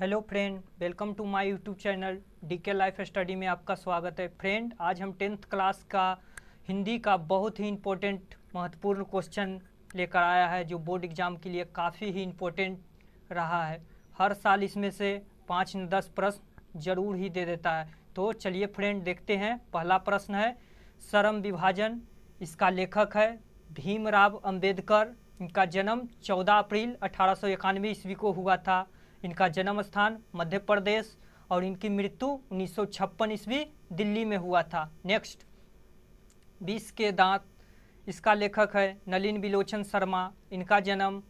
hello friend welcome to my YouTube channel DK life study में आपका स्वागत है फ्रेंड आज हम टेंथ क्लास का हिंदी का बहुत ही इम्पोर्टेंट महत्वपूर्ण क्वेश्चन लेकर आया है जो बोर्ड एग्ज़ाम के लिए काफ़ी ही इम्पोर्टेंट रहा है हर साल इसमें से पाँच न दस प्रश्न जरूर ही दे देता है तो चलिए फ्रेंड देखते हैं पहला प्रश्न है शरम विभाजन इसका लेखक है भीमराव अम्बेडकर इनका जन्म चौदह अप्रैल अठारह ईस्वी को हुआ था इनका जन्म स्थान मध्य प्रदेश और इनकी मृत्यु उन्नीस सौ ईस्वी दिल्ली में हुआ था नेक्स्ट बीस के दांत इसका लेखक है नलिन बिलोचन शर्मा इनका जन्म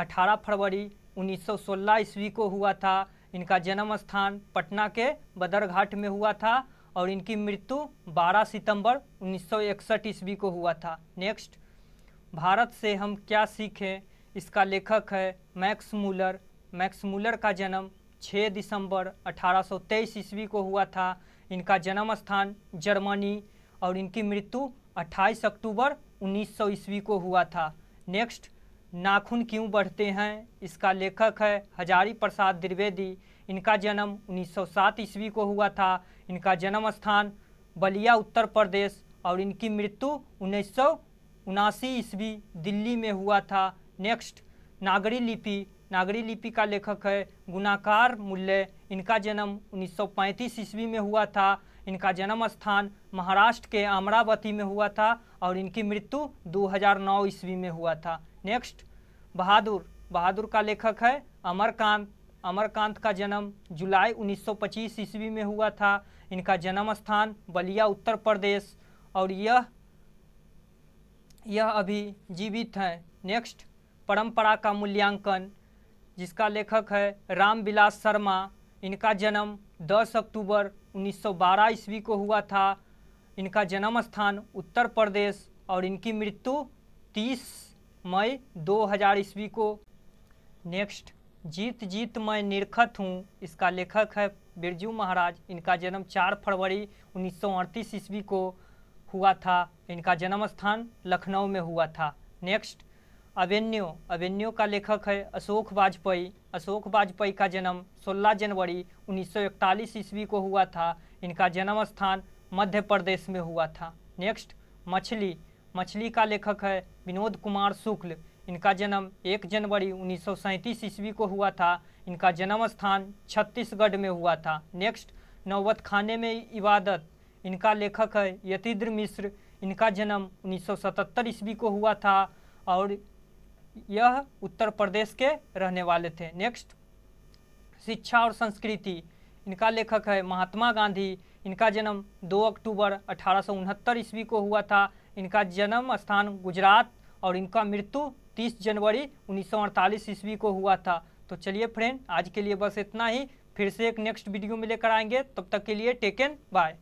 18 फरवरी 1916 ईस्वी को हुआ था इनका जन्म स्थान पटना के बदरघाट में हुआ था और इनकी मृत्यु 12 सितंबर 1961 ईस्वी को हुआ था नेक्स्ट भारत से हम क्या सीखें इसका लेखक है मैक्स मूलर मैक्समूलर का जन्म 6 दिसंबर 1823 ईस्वी को हुआ था इनका जन्म स्थान जर्मनी और इनकी मृत्यु 28 अक्टूबर 1900 ईस्वी को हुआ था नेक्स्ट नाखून क्यों बढ़ते हैं इसका लेखक है हजारी प्रसाद द्विवेदी इनका जन्म 1907 ईस्वी को हुआ था इनका जन्म स्थान बलिया उत्तर प्रदेश और इनकी मृत्यु उन्नीस ईस्वी दिल्ली में हुआ था नेक्स्ट नागरी लिपि नागरी लिपि का लेखक है गुनाकार मूल्य इनका जन्म 1935 ईस्वी में हुआ था इनका जन्म स्थान महाराष्ट्र के अमरावती में हुआ था और इनकी मृत्यु 2009 ईस्वी में हुआ था नेक्स्ट बहादुर बहादुर का लेखक है अमरकांत अमरकांत का जन्म जुलाई 1925 ईस्वी में हुआ था इनका जन्म स्थान बलिया उत्तर प्रदेश और यह यह अभी जीवित हैं नेक्स्ट परंपरा का मूल्यांकन जिसका लेखक है रामविलास शर्मा इनका जन्म 10 अक्टूबर 1912 ईस्वी को हुआ था इनका जन्म स्थान उत्तर प्रदेश और इनकी मृत्यु 30 मई 2000 ईस्वी को नेक्स्ट जीत जीत मैं निरखत हूँ इसका लेखक है बिरजू महाराज इनका जन्म 4 फरवरी उन्नीस ईस्वी को हुआ था इनका जन्म स्थान लखनऊ में हुआ था नेक्स्ट अवेन्यू अवेन्यू का लेखक है अशोक वाजपेयी अशोक वाजपेयी का जन्म 16 जनवरी 1941 ईस्वी को हुआ था इनका जन्म स्थान मध्य प्रदेश में हुआ था नेक्स्ट मछली मछली का लेखक है विनोद कुमार शुक्ल इनका जन्म 1 जनवरी उन्नीस ईस्वी को हुआ था इनका जन्म स्थान छत्तीसगढ़ में हुआ था नेक्स्ट नौबत खाने में इबादत इनका लेखक है यतिद्र मिश्र इनका जन्म 1977 ईस्वी को हुआ था और यह उत्तर प्रदेश के रहने वाले थे नेक्स्ट शिक्षा और संस्कृति इनका लेखक है महात्मा गांधी इनका जन्म 2 अक्टूबर अठारह ईस्वी को हुआ था इनका जन्म स्थान गुजरात और इनका मृत्यु 30 जनवरी उन्नीस ईस्वी को हुआ था तो चलिए फ्रेंड आज के लिए बस इतना ही फिर से एक नेक्स्ट वीडियो में लेकर आएंगे तब तक के लिए टेकन बाय